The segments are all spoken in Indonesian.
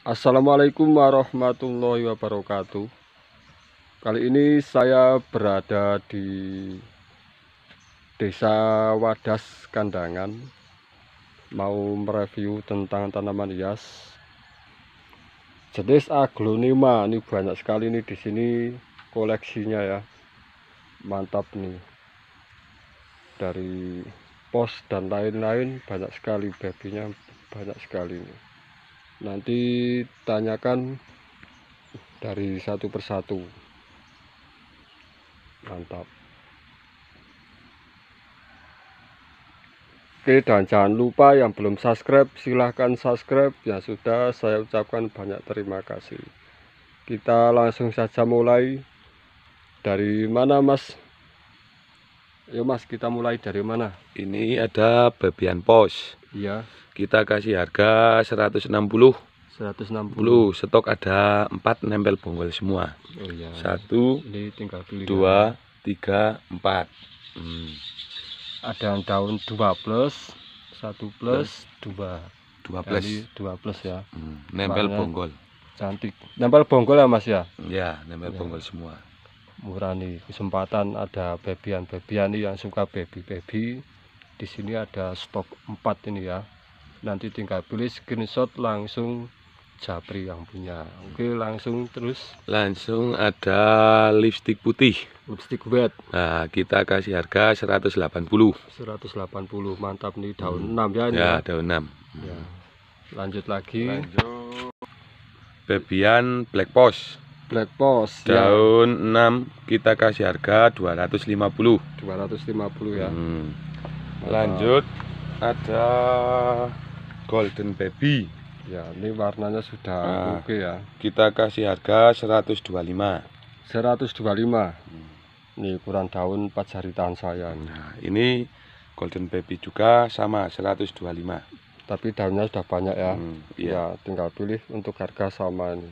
Assalamualaikum warahmatullahi wabarakatuh Kali ini saya berada di Desa Wadas Kandangan Mau mereview tentang tanaman hias Jenis aglonema Ini banyak sekali nih di sini koleksinya ya Mantap nih Dari pos dan lain-lain banyak sekali babinya banyak sekali nih nanti tanyakan dari satu persatu mantap oke dan jangan lupa yang belum subscribe silahkan subscribe ya sudah saya ucapkan banyak terima kasih kita langsung saja mulai dari mana mas Yuk mas kita mulai dari mana ini ada babian pos Iya. Kita kasih harga 160. 160. Puluh. Stok ada 4 nempel bonggol semua. Oh iya. 1 ini tinggal beli. 2 3 4. Hmm. Ada yang daun 2 plus 1 plus 2. 2 plus. Jadi 2 plus ya. Hmm. Nempel Makanya bonggol. Cantik. Nempel bonggol ya Mas ya? Iya, nempel ya. bonggol semua murah nih kesempatan ada bebian-bebian yang suka baby-baby di sini ada stok 4 ini ya nanti tinggal pilih screenshot langsung Japri yang punya oke langsung terus langsung ada lipstick putih lipstick wet nah kita kasih harga 180 180 mantap nih daun hmm. 6 ya ini ya, ya daun 6 ya. lanjut lagi bebian black post black post ya. daun ya. 6 kita kasih harga 250 250 ya hmm lanjut eh, ada golden baby ya ini warnanya sudah nah, oke okay ya kita kasih harga 125 125 hmm. ini ukuran daun 4 tangan saya Nah, ini golden baby juga sama 125 tapi daunnya sudah banyak ya hmm, iya. ya tinggal pilih untuk harga sama ini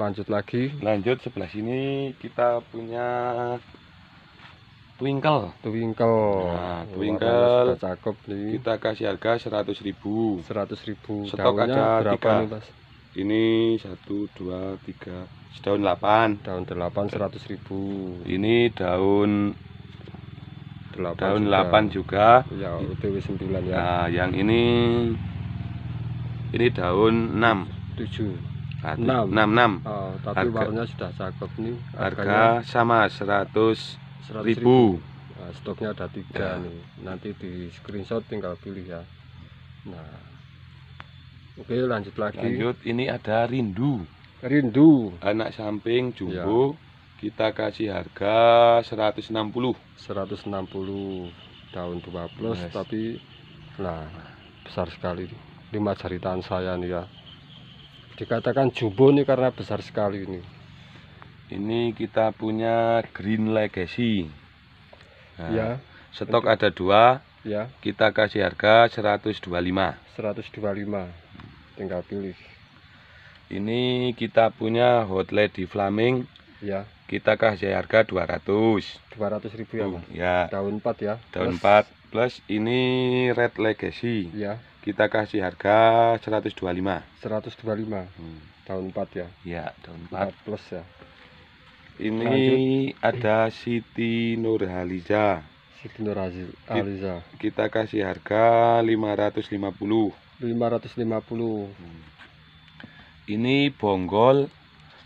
lanjut lagi lanjut sebelah sini kita punya Twinkle. Twinkle. Nah, Twinkle cakep nih. Kita kasih harga seratus 100.000. 100.000. Stok ada berapa nih, Mas? Ini 1 2 3 daun 8. Daun 8 100.000. Ini daun 8 daun juga. 8 juga. Ya, UTW 9 ya. Nah, yang ini ini daun enam. 7. Ah, enam, 6 6. tapi warnanya sudah cakep nih. Harga, sama seratus. 100 ribu. Nah, stoknya ada tiga ya. nih. Nanti di screenshot tinggal pilih ya. Nah, oke lanjut lagi. Lanjut, ini ada rindu. Rindu. Anak samping jumbo. Ya. Kita kasih harga 160. 160 daun 2 plus yes. tapi nah besar sekali lima jaritan saya nih ya dikatakan jumbo nih karena besar sekali ini ini kita punya Green Legacy. Nah, ya. Stok untuk, ada dua. Ya. Kita kasih harga 125. 125. Tinggal pilih. Ini kita punya Hot Lady Flaming. Ya. Kita kasih harga 200. 200 ribu ya, Uh, ya. Daun 4 ya. Daun plus, 4 plus ini Red Legacy. Ya. Kita kasih harga 125. 125. Hmm. Daun 4 ya. Ya, daun 4. 4 plus ya. Ini Lanjut. ada Siti Nurhaliza. Siti Nurhaliza. Kita kita kasih harga 550. 550. Hmm. Ini bonggol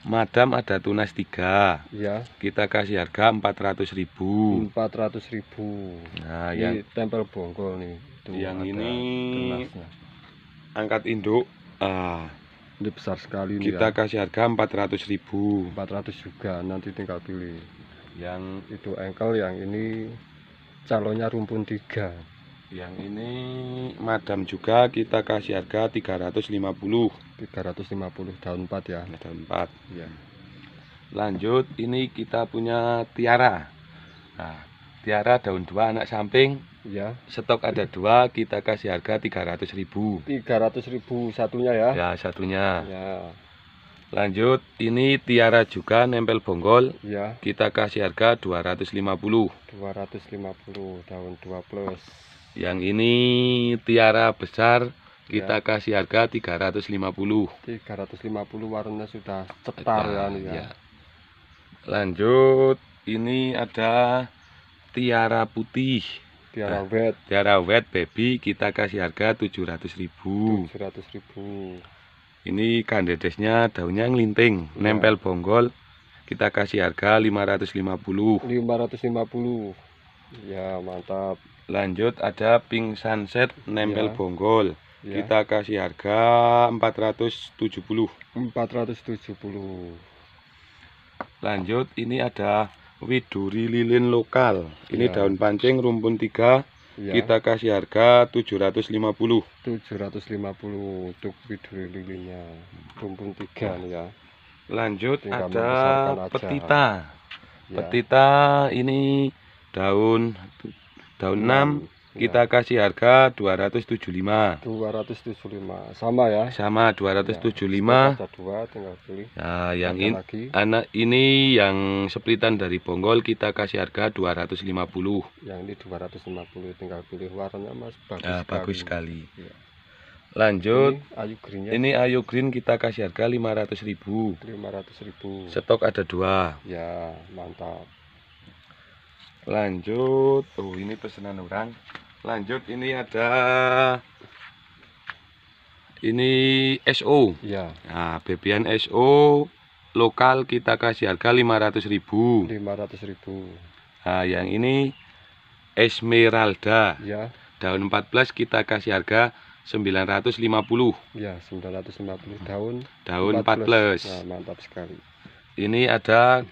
Madam ada tunas 3. Ya. Kita kasih harga 400.000. 400.000. Nah, ini yang tempel bonggol nih. Tuh yang ini tunasnya. angkat induk. Ah. Ini besar sekali ini Kita ya. kasih harga 400 ribu 400 juga nanti tinggal pilih Yang itu engkel yang ini calonnya rumpun 3 Yang ini madam juga kita kasih harga 350 350 daun 4 ya nah, Daun 4 ya. Lanjut ini kita punya tiara Nah tiara daun 2 anak samping Ya. Stok ada dua, kita kasih harga tiga ratus ribu. Tiga ratus ribu satunya ya? Ya satunya. Ya. Lanjut, ini tiara juga nempel bonggol. Ya. Kita kasih harga dua dua ratus ratus lima puluh lima puluh daun dua plus. Yang ini tiara besar kita ya. kasih harga 350. 350 warnanya sudah cetar kan, ya. ya. Lanjut, ini ada tiara putih. Tiara nah, Wet. Tiara Wet Baby kita kasih harga ratus ribu. 700 ribu. Ini kandedesnya daunnya ngelinting, ya. nempel bonggol. Kita kasih harga 550. 550. Ya, mantap. Lanjut ada Pink Sunset nempel ya. bonggol. Ya. Kita kasih harga 470. 470. Lanjut ini ada Widuri lilin lokal. Ini ya. daun pancing rumpun 3. Ya. Kita kasih harga 750. 750 untuk widuri lilinnya. Rumpun 3 ya. nih ya. Lanjut Tinggal ada petita. Ya. Petita ini daun daun 6 Iya. kita ya. kasih harga 275 275 sama ya sama 275 ya, dua tinggal pilih. nah yang in, lagi. anak ini yang splitan dari Bonggol kita kasih harga 250 yang ini 250 tinggal pilih warnanya mas bagus ya, sekali, bagus sekali. Ya. lanjut ini ayu green ini ayu green kita kasih harga 500 ribu 500 ribu stok ada dua ya mantap lanjut Oh, ini pesanan orang lanjut ini ada ini SO ya nah, bebian SO lokal kita kasih harga 500.000 500.000 nah yang ini Esmeralda ya daun 14 kita kasih harga 950 ya 950 daun daun 14, 14. Nah, mantap sekali ini ada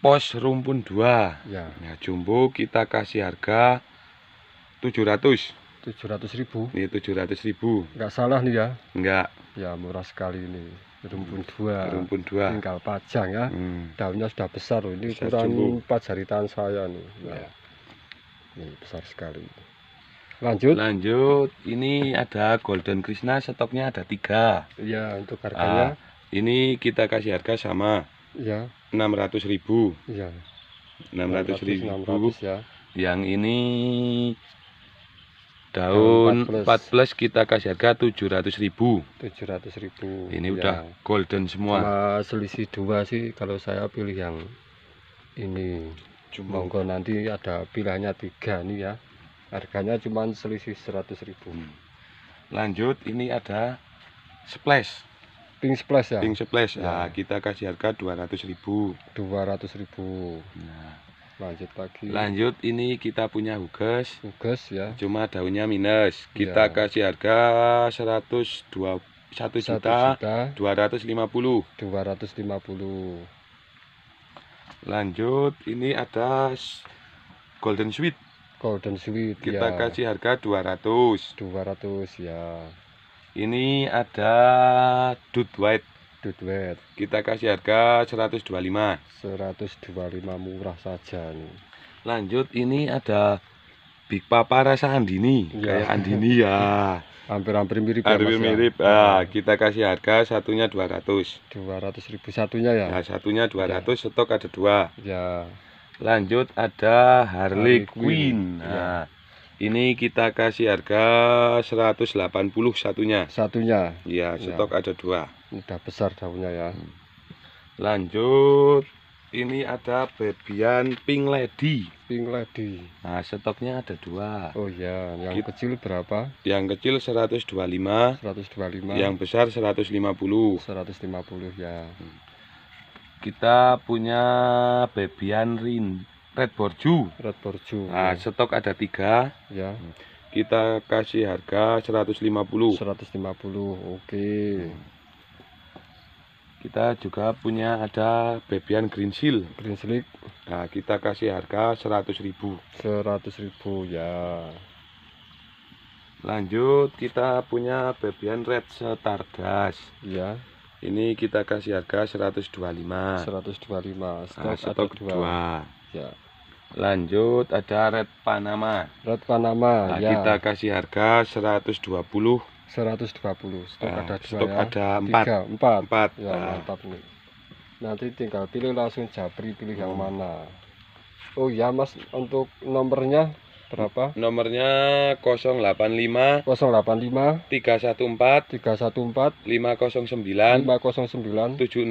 pos rumpun 2 ya. ya jumbo kita kasih harga tujuh ratus tujuh ratus ribu ini iya, tujuh ratus ribu enggak salah nih ya enggak ya murah sekali ini rumpun hmm. dua rumpun dua tinggal pajang ya hmm. daunnya sudah besar loh ini kurang empat empat tangan saya nih nah, ya. ini besar sekali lanjut lanjut ini ada golden krishna stoknya ada tiga ya untuk harganya ah, ini kita kasih harga sama ya ratus ribu ya ratus ribu 600, ya. yang ini Daun 4 plus, 4 plus kita kasih harga 700 ribu 700 ribu Ini ya. udah golden semua Cuma selisih dua sih kalau saya pilih yang ini cuma monggo nanti ada pilihannya tiga nih ya harganya cuma selisih 100 ribu hmm. lanjut ini ada splash pink splash ya pink splash ya nah, kita kasih harga 200 ribu 200 ribu nah lanjut lagi lanjut ini kita punya hugas hugas ya cuma daunnya minus kita ya. kasih harga 121 juta, dua juta 250 250 lanjut ini ada golden sweet golden sweet kita ya. kasih harga 200 200 ya ini ada dude white duet kita kasih harga 125 125 murah saja nih lanjut ini ada Big Papa rasa Andini ya. kayak Andini ya hampir-hampir mirip ya, hampir ya, mirip ya. Nah, kita kasih harga satunya 200 200 ribu satunya ya nah, satunya 200 ya. stok ada dua ya lanjut ada Harley, Harley Quinn, Quinn. Nah, iya. Ini kita kasih harga 180 satunya. Satunya. Iya, iya. stok ya. ada dua udah besar daunnya ya hmm. lanjut ini ada bebian pink lady pink lady nah stoknya ada dua oh ya yang gitu. kecil berapa yang kecil 125 125 yang besar 150 150 ya hmm. kita punya bebian rin red borju red borju nah ya. stok ada tiga ya hmm. kita kasih harga 150 150 oke okay kita juga punya ada bebian green seal green seal nah kita kasih harga 100 ribu 100 ribu ya lanjut kita punya bebian red gas ya ini kita kasih harga 125 125 stok, nah, stok dua. dua ya lanjut ada red panama red panama nah, ya kita kasih harga 120 120 stok uh, ada dua stok ya. ada empat Tiga, empat, empat. ya uh. mantap nih nanti tinggal pilih langsung japri pilih hmm. yang mana oh ya mas untuk nomornya berapa nomornya 085 085 314 314 509 509 760 760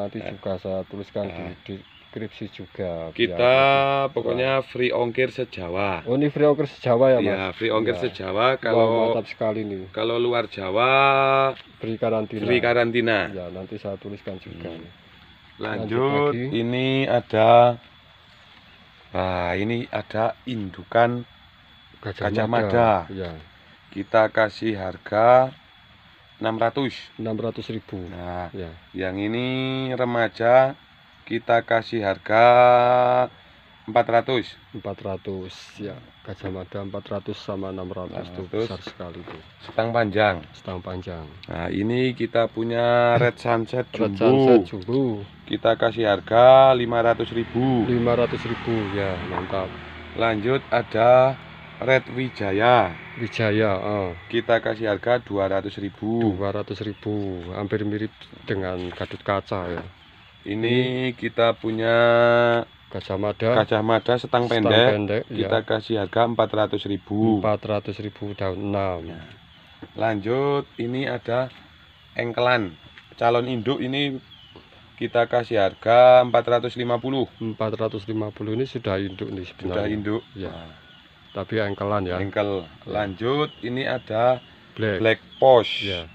nanti uh. juga saya tuliskan uh. di, eh. di skripsi juga. Kita ya, pokoknya free ongkir sejawa. Oh ini free ongkir sejawa ya iya, mas? Iya free ongkir ya. sejawa kalau Wah, sekali nih. Kalau luar Jawa free karantina. Free karantina. Ya nanti saya tuliskan juga. Hmm. Lanjut, Lanjut ini ada Nah, ini ada indukan gajah, gajah mada. Ya. Kita kasih harga 600. ratus ribu. Nah, ya. yang ini remaja kita kasih harga 400 400 ya gajah mada 400 sama 600 itu besar sekali itu setang panjang setang panjang nah ini kita punya red sunset jumbo, red sunset jumbo. kita kasih harga 500 ribu 500 ribu ya mantap lanjut ada red wijaya wijaya oh. kita kasih harga dua ratus ribu Dua ratus ribu hampir mirip dengan kadut kaca ya ini kita punya kacamata kacamata setang, setang pendek, pendek iya. kita ya. kasih harga empat ratus ribu. 400.000 400.000 daun 6 ya. lanjut ini ada engkelan calon induk ini kita kasih harga empat Empat ratus ratus lima puluh. lima puluh ini sudah induk nih sebenarnya sudah induk ya nah. tapi engkelan ya engkel ya. lanjut ini ada black, black posh ya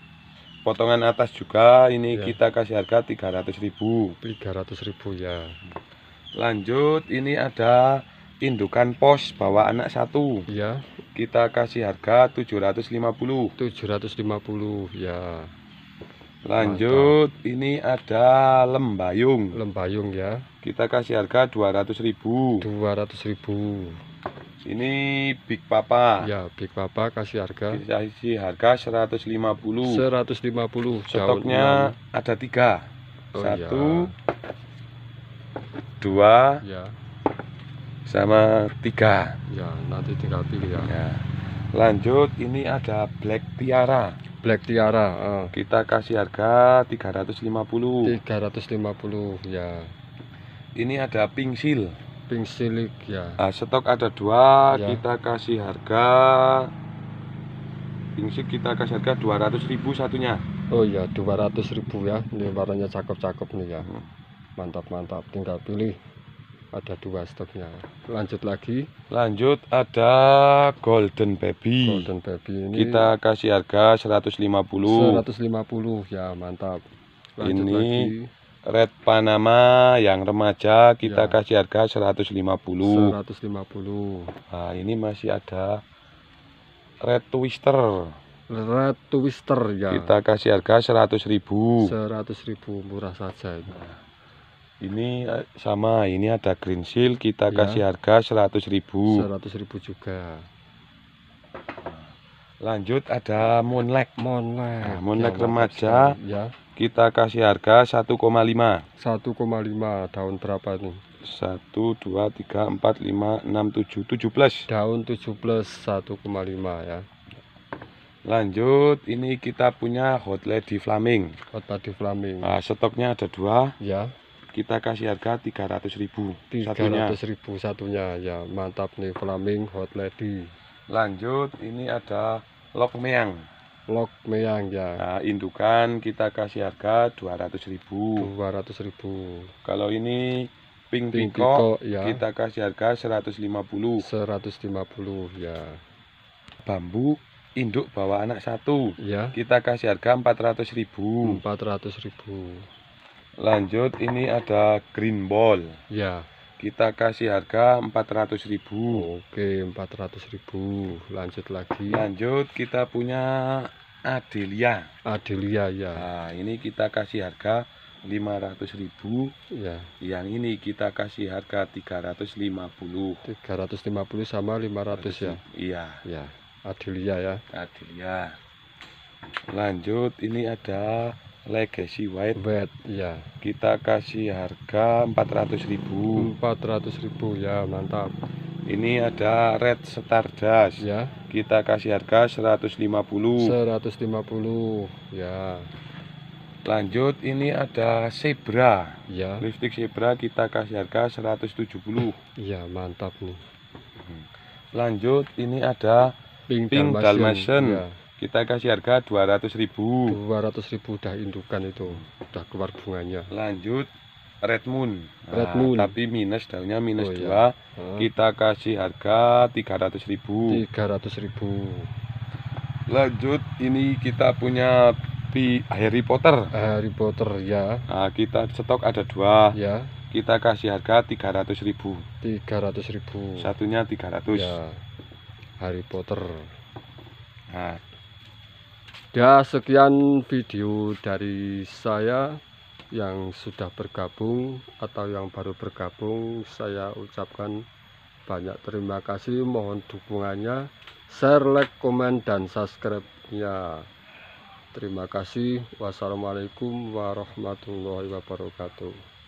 potongan atas juga ini ya. kita kasih harga 300.000 300.000 ya lanjut ini ada indukan pos bawa anak satu ya kita kasih harga 750 750 ya lanjut Mantap. ini ada lembayung lembayung ya kita kasih harga 200.000 200.000 ini Big Papa. Ya, Big Papa kasih harga. Kasih harga 150. 150. Stoknya ya. ada tiga. Oh, Satu, ya. dua, ya. sama tiga. Ya, nanti tinggal pilih ya. ya. Lanjut, ini ada Black Tiara. Black Tiara. Uh. Kita kasih harga 350. 350 ya. Ini ada Pink Seal pink silik ya nah, stok ada dua ya. kita kasih harga pink kita kasih harga ratus ribu satunya oh iya ratus ribu ya ini warnanya cakep-cakep nih ya hmm. mantap-mantap tinggal pilih ada dua stoknya lanjut lagi lanjut ada golden baby golden baby ini kita kasih harga 150 150 ya mantap lanjut ini lagi. Red Panama yang remaja kita ya. kasih harga 150. 150. Nah, ini masih ada Red Twister. Red Twister ya. Kita kasih harga 100.000. 100.000 murah saja ini. Nah, ini eh, sama, ini ada Green Seal kita ya. kasih harga 100.000. 100.000 juga. Nah, lanjut ada Moonlight. Moonlight. Nah, Moonlight ya, remaja. Ya kita kasih harga 1,5. 1,5 daun berapa nih? 1 2 3 4 5 6 7 17. Daun 7 plus 1,5 ya. Lanjut, ini kita punya hot lady flaming. Hot lady flaming. Nah, stoknya ada dua. Ya. Kita kasih harga tiga ratus ribu. Tiga ribu satunya, ya mantap nih flaming hot lady. Lanjut, ini ada lok meang. Lok meyang ya. Nah, indukan kita kasih harga 200.000. Ribu. 200.000. Ribu. Kalau ini pink, pink ya. kita kasih harga 150. 150 ya. Bambu induk bawa anak satu. Ya. Kita kasih harga 400.000. 400.000. Lanjut ini ada green ball. Ya. Kita kasih harga 400.000. Oke, 400.000. Lanjut lagi. Lanjut kita punya Adelia. Adelia ya. Nah, ini kita kasih harga 500.000. Ya. Yang ini kita kasih harga 350. 350 sama 500 ya. Iya. Ya. Adelia ya. Adelia. Lanjut ini ada Legacy White. White ya. Kita kasih harga 400.000. 400.000 ya, mantap. Ini ada Red Stardust. Ya kita kasih harga 150 150 ya lanjut ini ada zebra ya lipstick zebra kita kasih harga 170 iya mantap nih hmm. lanjut ini ada pink, pink dalmatian, dalmatian. Ya. kita kasih harga 200 ribu 200 ribu udah indukan itu udah keluar bunganya lanjut Red Moon. Red ah, Moon. tapi minus daunnya minus oh, 2. Iya. Huh? Ah. Kita kasih harga 300.000. 300.000. Lanjut ini kita punya di Harry Potter. Harry Potter ya. Nah, kita stok ada dua. Ya. Kita kasih harga 300.000. 300.000. Satunya 300. Ya. Harry Potter. Nah. Ya sekian video dari saya yang sudah bergabung atau yang baru bergabung saya ucapkan banyak terima kasih mohon dukungannya share like komen dan subscribe nya terima kasih wassalamualaikum warahmatullahi wabarakatuh